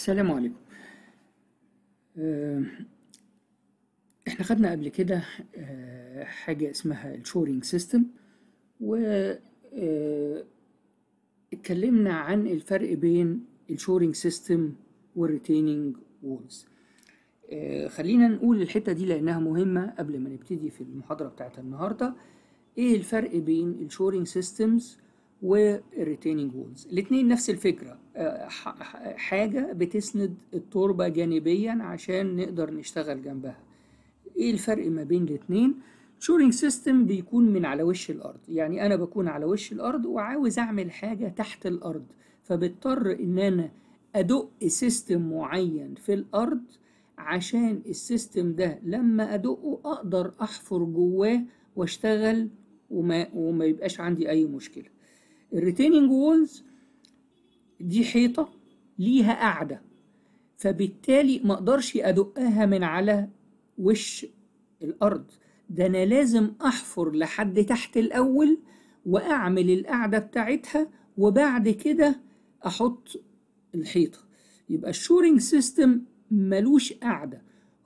السلام عليكم آه، احنا خدنا قبل كده آه، حاجة اسمها الشورينج سيستم و آه، اتكلمنا عن الفرق بين الشورينج سيستم والريتيننج وولز خلينا نقول الحتة دي لأنها مهمة قبل ما نبتدي في المحاضرة بتاعت النهاردة ايه الفرق بين الشورينج سيستمز والريتيننج وولز الاثنين نفس الفكره آه، حاجه بتسند التربه جانبيا عشان نقدر نشتغل جنبها ايه الفرق ما بين الاثنين شورينج سيستم بيكون من على وش الارض يعني انا بكون على وش الارض وعاوز اعمل حاجه تحت الارض فبضطر ان انا ادق سيستم معين في الارض عشان السيستم ده لما ادقه اقدر احفر جواه واشتغل وما, وما يبقاش عندي اي مشكله الريتيننج وولز دي حيطة ليها قاعدة فبالتالي ما اقدرش ادقها من على وش الارض ده انا لازم احفر لحد تحت الاول واعمل القاعدة بتاعتها وبعد كده احط الحيطة يبقى الشورينج سيستم ملوش قاعدة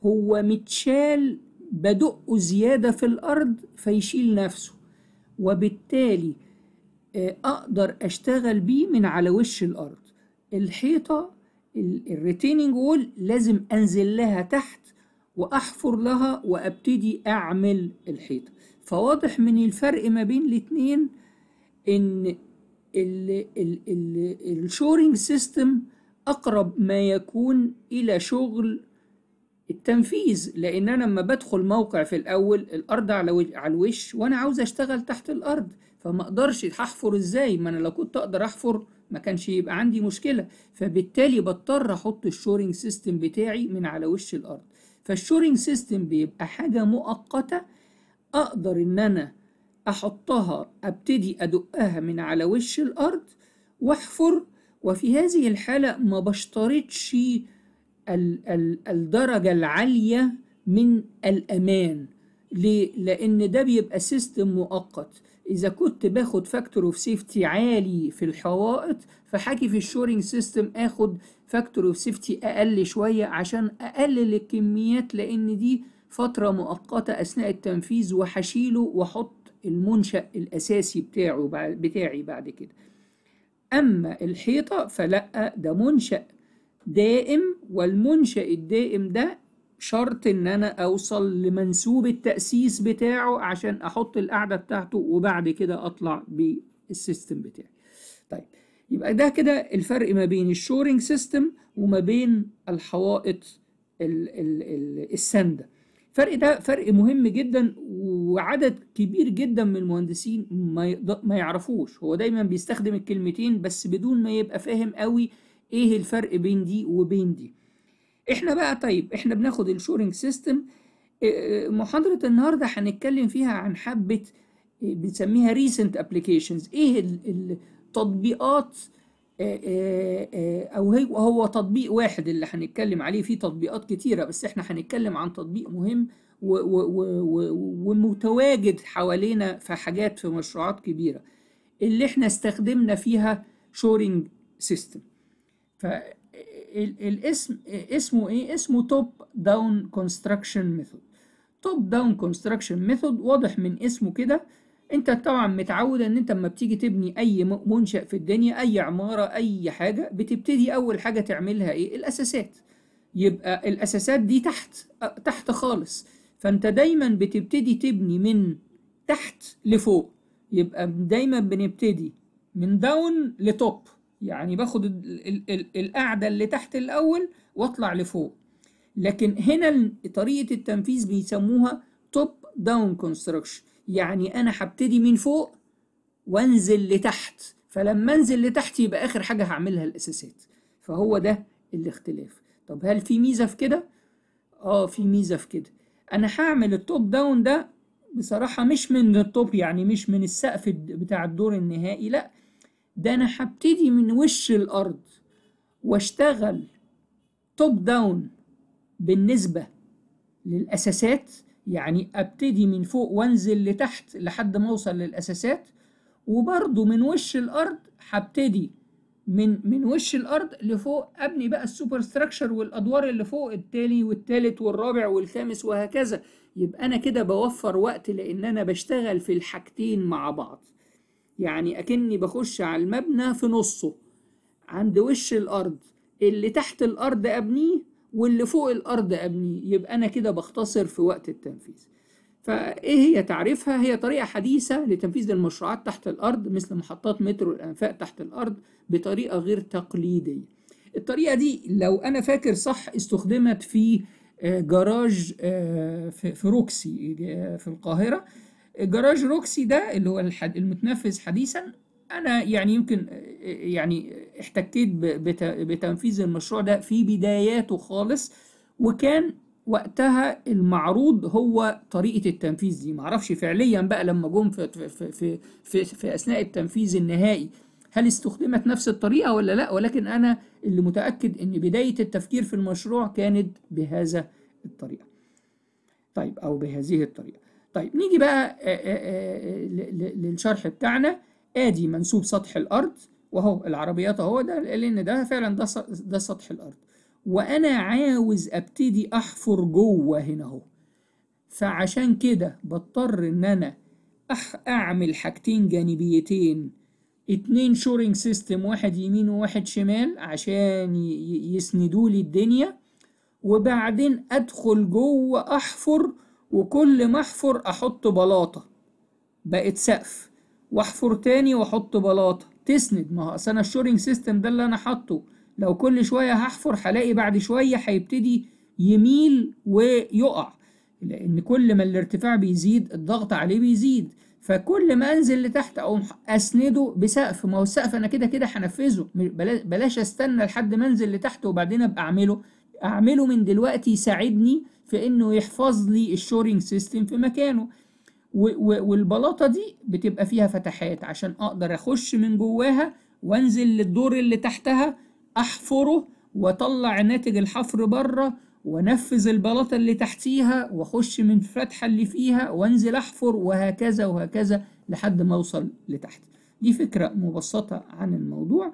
هو متشال بدقه زيادة في الأرض فيشيل نفسه وبالتالي اقدر اشتغل بيه من على وش الارض الحيطه الريتيننج وول لازم انزل لها تحت واحفر لها وابتدي اعمل الحيطه فواضح من الفرق ما بين الاتنين ان ال الشورينج سيستم اقرب ما يكون الى شغل التنفيذ لان انا لما بدخل موقع في الاول الارض على الوش وانا عاوز اشتغل تحت الارض فما اقدرش هحفر ازاي ما انا لو كنت اقدر احفر ما كانش يبقى عندي مشكله فبالتالي بضطر احط الشورنج سيستم بتاعي من على وش الارض فالشورنج سيستم بيبقى حاجه مؤقته اقدر ان انا احطها ابتدي ادقها من على وش الارض واحفر وفي هذه الحاله ما بشترطش الدرجه العاليه من الامان ليه لان ده بيبقى سيستم مؤقت إذا كنت باخد فاكتور اوف سيفتي عالي في الحوائط فحاجي في الشورينج سيستم آخد فاكتور اوف سيفتي أقل شوية عشان أقلل الكميات لأن دي فترة مؤقتة أثناء التنفيذ وهشيله وأحط المنشأ الأساسي بتاعه بتاعي بعد كده أما الحيطة فلأ ده منشأ دائم والمنشأ الدائم ده شرط ان انا اوصل لمنسوب التأسيس بتاعه عشان احط القاعدة بتاعته وبعد كده اطلع بالسيستم بتاعي طيب يبقى ده كده الفرق ما بين الشورنج سيستم وما بين الحوائط ال الساندة الفرق ده فرق مهم جدا وعدد كبير جدا من المهندسين ما, ما يعرفوش هو دايما بيستخدم الكلمتين بس بدون ما يبقى فاهم قوي ايه الفرق بين دي وبين دي احنا بقى طيب احنا بناخد الشورنج آه، سيستم آه، محاضرة النهاردة هنتكلم فيها عن حبة آه، بنسميها ريسنت ابلكيشنز ايه التطبيقات او هو تطبيق واحد اللي هنتكلم عليه فيه تطبيقات كتيرة بس احنا هنتكلم عن تطبيق مهم ومتواجد حوالينا في حاجات في مشروعات كبيرة اللي احنا استخدمنا فيها شورنج سيستم الاسم اسمه ايه اسمه توب داون كونستراكشن ميثود توب داون كونستراكشن ميثود واضح من اسمه كده انت طبعا متعود ان انت لما بتيجي تبني اي منشأ في الدنيا اي عمارة اي حاجة بتبتدي اول حاجة تعملها ايه الاساسات يبقى الاساسات دي تحت تحت خالص فانت دايما بتبتدي تبني من تحت لفوق يبقى دايما بنبتدي من داون لتوب يعني باخد ال ال القاعدة اللي تحت الأول وأطلع لفوق لكن هنا طريقة التنفيذ بيسموها توب داون كونستراكشن يعني أنا هبتدي من فوق وانزل لتحت فلما انزل لتحت يبقى آخر حاجة هعملها الأساسات فهو ده الاختلاف طب هل في ميزة في كده؟ آه في ميزة في كده أنا هعمل التوب داون ده بصراحة مش من التوب يعني مش من السقف بتاع الدور النهائي لأ ده انا هبتدي من وش الارض واشتغل توب داون بالنسبه للاساسات يعني ابتدي من فوق وانزل لتحت لحد ما اوصل للاساسات وبرضه من وش الارض هبتدي من من وش الارض لفوق ابني بقى السوبر ستراكشر والادوار اللي فوق التاني والتالت والرابع والخامس وهكذا يبقى انا كده بوفر وقت لان انا بشتغل في الحاجتين مع بعض يعني أكني بخش على المبنى في نصه عند وش الأرض اللي تحت الأرض أبنيه واللي فوق الأرض أبنيه يبقى أنا كده بختصر في وقت التنفيذ فإيه هي تعريفها؟ هي طريقة حديثة لتنفيذ المشروعات تحت الأرض مثل محطات مترو الأنفاق تحت الأرض بطريقة غير تقليدية الطريقة دي لو أنا فاكر صح استخدمت في آه، جراج آه، في روكسي آه، في القاهرة جراج روكسي ده اللي هو المتنفذ حديثا انا يعني يمكن يعني احتكيت بتنفيذ المشروع ده في بداياته خالص وكان وقتها المعروض هو طريقه التنفيذ دي معرفش فعليا بقى لما جم في, في في في في اثناء التنفيذ النهائي هل استخدمت نفس الطريقه ولا لا ولكن انا اللي متاكد ان بدايه التفكير في المشروع كانت بهذا الطريقه طيب او بهذه الطريقه طيب نيجي بقى آه، آه، آه، للشرح بتاعنا ادي منسوب سطح الارض وهو العربيات اهو ده لان ده فعلا ده ده سطح الارض وانا عاوز ابتدي احفر جوه هنا اهو فعشان كده بضطر ان انا أح اعمل حاجتين جانبيتين اتنين شورينج سيستم واحد يمين وواحد شمال عشان يسندوا لي الدنيا وبعدين ادخل جوه احفر وكل ما احفر احط بلاطه بقت سقف واحفر تاني واحط بلاطه تسند ما هو اصل انا الشورنج سيستم ده اللي انا حاطه لو كل شويه هحفر هلاقي بعد شويه هيبتدي يميل ويقع لان كل ما الارتفاع بيزيد الضغط عليه بيزيد فكل ما انزل لتحت اقوم اسنده بسقف ما هو السقف انا كده كده هنفذه بلاش استنى لحد ما انزل لتحت وبعدين ابقى اعمله اعمله من دلوقتي يساعدني في انه يحفظ لي الشورينج سيستم في مكانه والبلاطه دي بتبقى فيها فتحات عشان اقدر اخش من جواها وانزل للدور اللي تحتها احفره واطلع ناتج الحفر بره وانفذ البلاطه اللي تحتيها واخش من الفتحه اللي فيها وانزل احفر وهكذا وهكذا لحد ما اوصل لتحت دي فكره مبسطه عن الموضوع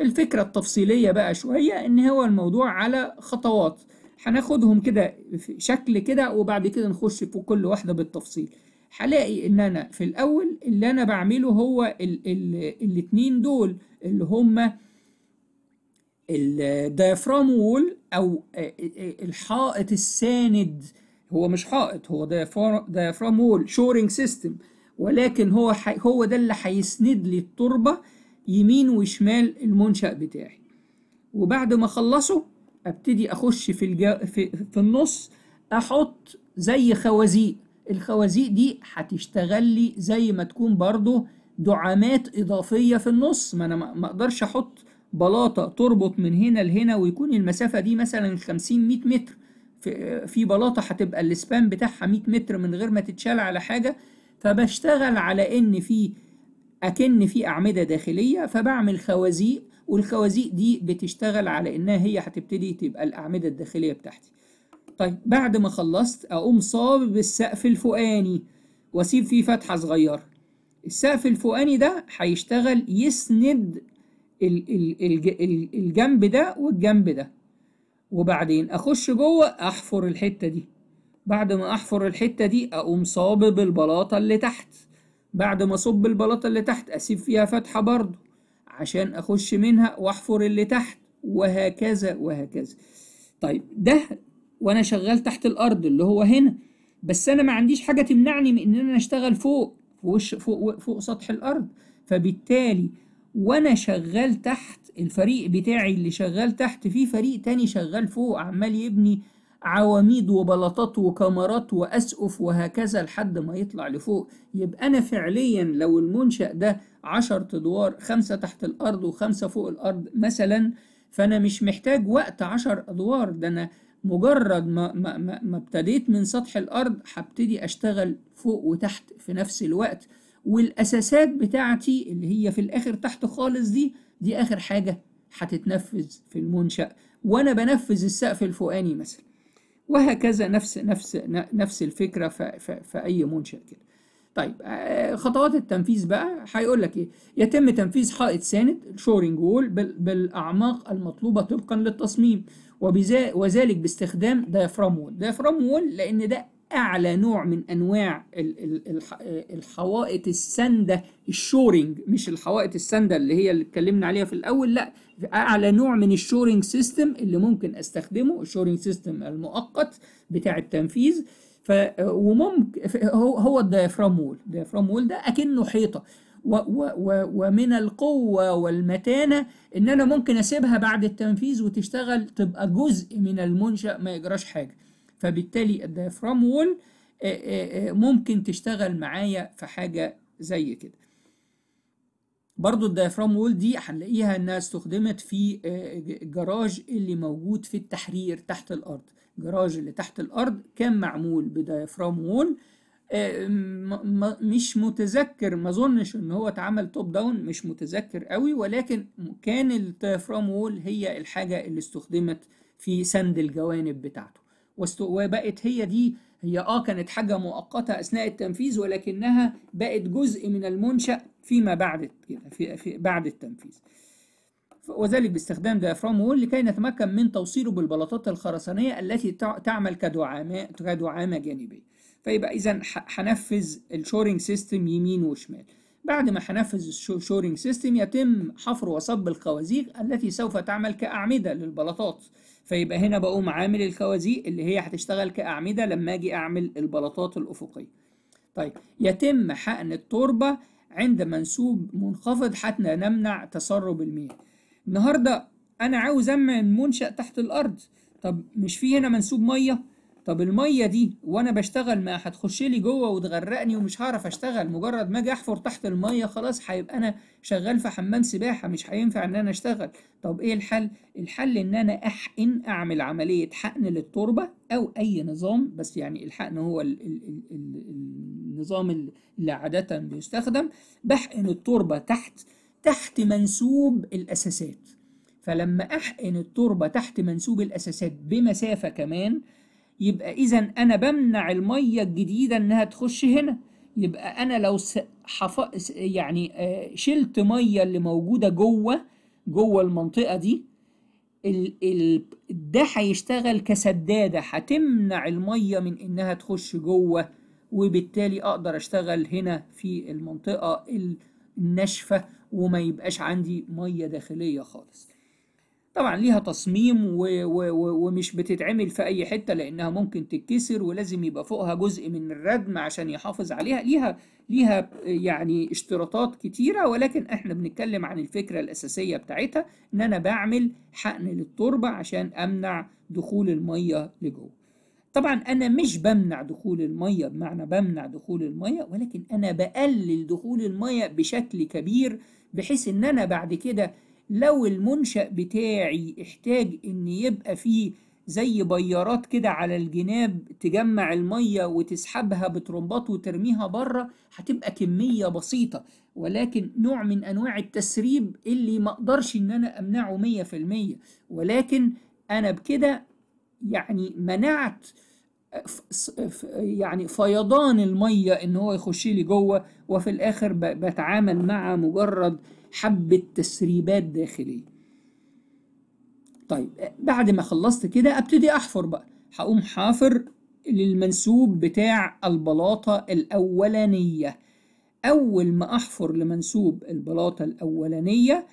الفكره التفصيليه بقى شويه ان هو الموضوع على خطوات هناخدهم كده شكل كده وبعد كده نخش في كل واحدة بالتفصيل هلاقي ان انا في الاول اللي انا بعمله هو الاثنين دول اللي هما الديافرام وول او الحائط الساند هو مش حائط هو ديافرام وول شورنج سيستم ولكن هو هو ده اللي هيسند لي التربه يمين وشمال المنشأ بتاعي وبعد ما اخلصه ابتدي اخش في الجو في, في النص احط زي خوازيق الخوازيق دي هتشتغل لي زي ما تكون برضو دعامات اضافيه في النص ما انا ما اقدرش احط بلاطه تربط من هنا لهنا ويكون المسافه دي مثلا 50 100 متر في في بلاطه هتبقى الاسبان بتاعها 100 متر من غير ما تتشال على حاجه فبشتغل على ان في اكن في اعمده داخليه فبعمل خوازيق والخوازيق دي بتشتغل على انها هي هتبتدي تبقى الاعمده الداخليه بتاعتي طيب بعد ما خلصت اقوم صاب بالسقف الفوقاني واسيب فيه فتحه صغيره السقف الفوقاني ده هيشتغل يسند الجنب ده والجنب ده وبعدين اخش جوه احفر الحته دي بعد ما احفر الحته دي اقوم صابب البلاطه اللي تحت بعد ما اصب البلاطه اللي تحت اسيب فيها فتحه برضه عشان أخش منها وأحفر اللي تحت وهكذا وهكذا طيب ده وأنا شغال تحت الأرض اللي هو هنا بس أنا ما عنديش حاجة تمنعني من إن أنا أشتغل فوق وش فوق فوق سطح الأرض فبالتالي وأنا شغال تحت الفريق بتاعي اللي شغال تحت في فريق تاني شغال فوق عمال يبني عواميد وبلاطات وكمرات وأسقف وهكذا لحد ما يطلع لفوق يبقى أنا فعليا لو المنشأ ده 10 أدوار خمسة تحت الأرض وخمسة فوق الأرض مثلا فأنا مش محتاج وقت 10 أدوار ده أنا مجرد ما, ما, ما, ما ابتديت من سطح الأرض هبتدي أشتغل فوق وتحت في نفس الوقت والأساسات بتاعتي اللي هي في الآخر تحت خالص دي دي آخر حاجة هتتنفذ في المنشأ وأنا بنفذ السقف الفوقاني مثلا وهكذا نفس نفس نفس الفكره في اي منشا كده طيب آه، خطوات التنفيذ بقى هيقول لك ايه يتم تنفيذ حائط ساند شورنج وول بالاعماق المطلوبه طبقا للتصميم وبذلك باستخدام دايفرام وول دايفرام وول لان ده اعلى نوع من انواع الحوائط السنده الشورنج مش الحوائط السنده اللي هي اللي اتكلمنا عليها في الاول لا اعلى نوع من الشورنج سيستم اللي ممكن استخدمه الشورنج سيستم المؤقت بتاع التنفيذ ف وممكن هو هو الديافرام وول الديافرام وول ده اكنه حيطه و و و ومن القوة والمتانة إن أنا ممكن أسيبها بعد التنفيذ وتشتغل تبقى جزء من المنشأ ما يجراش حاجة فبالتالي الدايفرام آه، آه، آه، وول ممكن تشتغل معايا في حاجة زي كده برضو الدايفرام وول دي هنلاقيها انها استخدمت في الجراج اللي موجود في التحرير تحت الارض الجراج اللي تحت الارض كان معمول بدايفرام وول مش متذكر ما ظنش ان هو اتعمل توب داون مش متذكر قوي ولكن كان الدايفرام وول هي الحاجه اللي استخدمت في سند الجوانب بتاعته وبقت هي دي هي اه كانت حاجة مؤقتة أثناء التنفيذ ولكنها بقت جزء من المنشأ فيما بعد كده في, بعد التنفيذ. وذلك باستخدام ديافرام وول لكي نتمكن من توصيله بالبلاطات الخرسانية التي تعمل كدعامة كدعامة جانبية. فيبقى إذا هنفذ الشورينج سيستم يمين وشمال. بعد ما هنفذ الشورينج سيستم يتم حفر وصب الخوازيق التي سوف تعمل كأعمدة للبلاطات. فيبقى هنا بقوم عامل الكوازيق اللي هي هتشتغل كأعمدة لما أجي أعمل البلاطات الأفقية طيب يتم حقن التربة عند منسوب منخفض حتى نمنع تسرب المياه النهاردة أنا عاوز أمن منشأ تحت الأرض طب مش في هنا منسوب مياه؟ طب الميه دي وانا بشتغل ما هتخش لي جوه وتغرقني ومش هعرف اشتغل مجرد ما اجي احفر تحت الميه خلاص هيبقى انا شغال في حمام سباحه مش هينفع ان انا اشتغل طب ايه الحل الحل ان انا احقن اعمل عمليه حقن للتربه او اي نظام بس يعني الحقن هو الـ الـ الـ النظام اللي عاده بيستخدم بحقن التربه تحت تحت منسوب الاساسات فلما احقن التربه تحت منسوب الاساسات بمسافه كمان يبقى إذا أنا بمنع المية الجديدة إنها تخش هنا يبقى أنا لو حف... يعني آه، شلت مية اللي موجودة جوه جوه المنطقة دي ال... ال... ده هيشتغل كسدادة هتمنع المية من إنها تخش جوه وبالتالي أقدر أشتغل هنا في المنطقة الناشفة وما يبقاش عندي مية داخلية خالص طبعا ليها تصميم و و و ومش بتتعمل في اي حته لانها ممكن تتكسر ولازم يبقى فوقها جزء من الردم عشان يحافظ عليها ليها ليها يعني اشتراطات كتيره ولكن احنا بنتكلم عن الفكره الاساسيه بتاعتها ان انا بعمل حقن للتربه عشان امنع دخول الميه لجوه طبعا انا مش بمنع دخول الميه بمعنى بمنع دخول الميه ولكن انا بقلل دخول الميه بشكل كبير بحيث ان انا بعد كده لو المنشأ بتاعي احتاج ان يبقى فيه زي بيارات كده على الجناب تجمع المية وتسحبها بترمبات وترميها بره هتبقى كمية بسيطة ولكن نوع من أنواع التسريب اللي مقدرش إن أنا أمنعه مية في المية ولكن أنا بكده يعني منعت يعني فيضان المية إن هو يخش لي جوه وفي الآخر بتعامل مع مجرد حبة تسريبات داخلية طيب بعد ما خلصت كده ابتدي احفر بقى هقوم حافر للمنسوب بتاع البلاطة الأولانية أول ما أحفر لمنسوب البلاطة الأولانية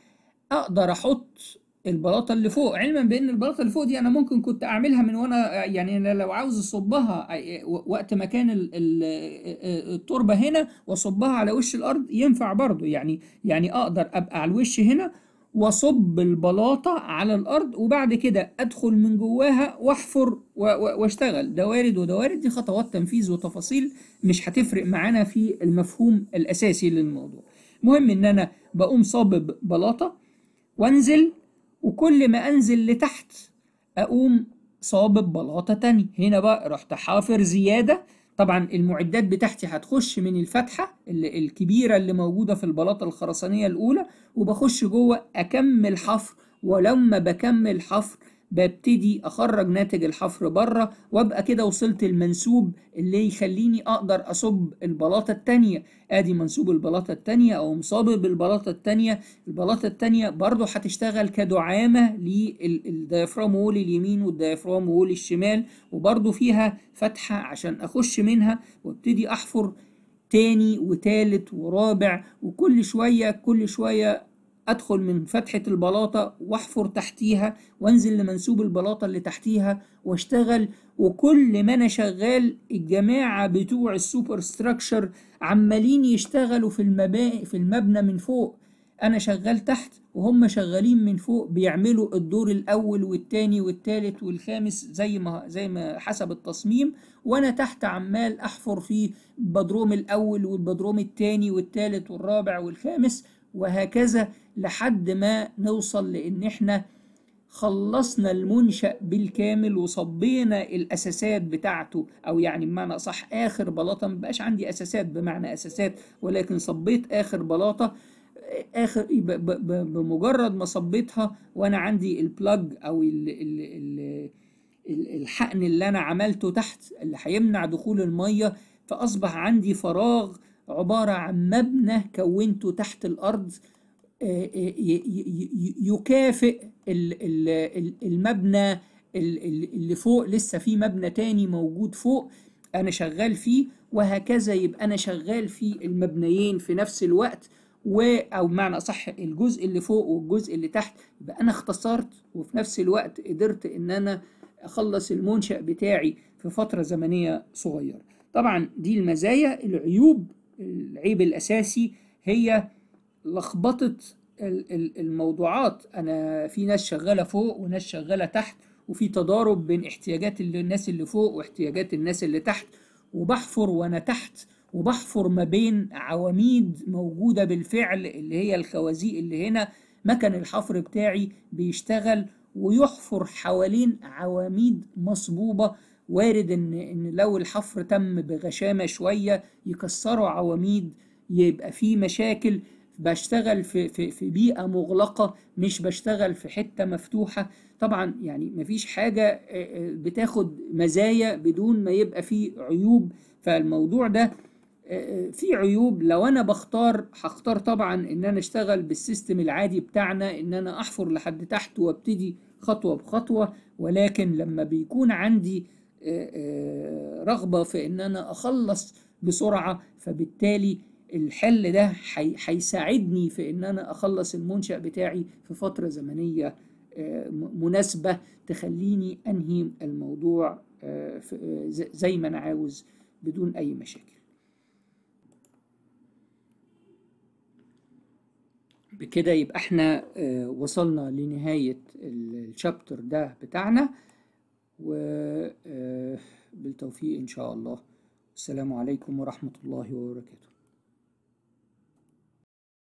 أقدر أحط البلاطه اللي فوق علما بان البلاطه اللي فوق دي انا ممكن كنت اعملها من وانا يعني انا لو عاوز اصبها وقت ما كان التربه هنا واصبها على وش الارض ينفع برضو يعني يعني اقدر ابقى على الوش هنا واصب البلاطه على الارض وبعد كده ادخل من جواها واحفر واشتغل ده وارد وده وارد دي خطوات تنفيذ وتفاصيل مش هتفرق معانا في المفهوم الاساسي للموضوع المهم ان انا بقوم صابب بلاطه وانزل وكل ما انزل لتحت اقوم صابب بلاطه تانية هنا بقى رحت حافر زياده طبعا المعدات بتاعتي هتخش من الفتحه الكبيره اللي موجوده في البلاطه الخرسانيه الاولى وبخش جوه اكمل حفر ولما بكمل حفر ببتدي اخرج ناتج الحفر بره وابقى كده وصلت المنسوب اللي يخليني اقدر اصب البلاطه الثانيه ادي منسوب البلاطه الثانيه او مصابب بالبلاطه الثانيه البلاطه الثانيه برضو هتشتغل كدعامه للديافرام وول اليمين والديافرام وول الشمال وبرضو فيها فتحه عشان اخش منها وابتدي احفر تاني وتالت ورابع وكل شويه كل شويه أدخل من فتحة البلاطة وأحفر تحتيها وأنزل لمنسوب البلاطة اللي تحتيها وأشتغل وكل ما أنا شغال الجماعة بتوع السوبر ستراكشر عمالين يشتغلوا في المباني في المبنى من فوق أنا شغال تحت وهم شغالين من فوق بيعملوا الدور الأول والتاني والتالت والخامس زي ما زي ما حسب التصميم وأنا تحت عمال أحفر في البدروم الأول والبدروم التاني والتالت والرابع والخامس وهكذا لحد ما نوصل لان احنا خلصنا المنشأ بالكامل وصبينا الأساسات بتاعته أو يعني بمعنى صح آخر بلاطة مبقاش عندي أساسات بمعنى أساسات ولكن صبيت آخر بلاطة آخر بمجرد ما صبيتها وأنا عندي البلاج أو الـ الـ الـ الحقن اللي أنا عملته تحت اللي هيمنع دخول المية فأصبح عندي فراغ عبارة عن مبنى كونته تحت الأرض يكافئ المبنى اللي فوق لسه في مبنى تاني موجود فوق أنا شغال فيه وهكذا يبقى أنا شغال في المبنيين في نفس الوقت و أو بمعنى صح الجزء اللي فوق والجزء اللي تحت يبقى أنا اختصرت وفي نفس الوقت قدرت إن أنا أخلص المنشأ بتاعي في فترة زمنية صغيرة طبعا دي المزايا العيوب العيب الأساسي هي لخبطة الموضوعات أنا في ناس شغالة فوق وناس شغالة تحت وفي تضارب بين احتياجات الناس اللي فوق واحتياجات الناس اللي تحت وبحفر وأنا تحت وبحفر ما بين عواميد موجودة بالفعل اللي هي الخوازيق اللي هنا مكن الحفر بتاعي بيشتغل ويحفر حوالين عواميد مصبوبة وارد ان ان لو الحفر تم بغشامه شويه يكسروا عواميد يبقى في مشاكل بشتغل في في في بيئه مغلقه مش بشتغل في حته مفتوحه طبعا يعني مفيش حاجه بتاخد مزايا بدون ما يبقى في عيوب فالموضوع ده في عيوب لو انا بختار هختار طبعا ان انا اشتغل بالسيستم العادي بتاعنا ان انا احفر لحد تحت وابتدي خطوه بخطوه ولكن لما بيكون عندي آه، آه، رغبة في ان انا اخلص بسرعة فبالتالي الحل ده هيساعدني في ان انا اخلص المنشأ بتاعي في فترة زمنية آه، مناسبة تخليني انهي الموضوع زي ما انا عاوز بدون اي مشاكل بكده يبقى احنا وصلنا لنهاية الشابتر ده بتاعنا وبالتوفيق آه، إن شاء الله السلام عليكم ورحمة الله وبركاته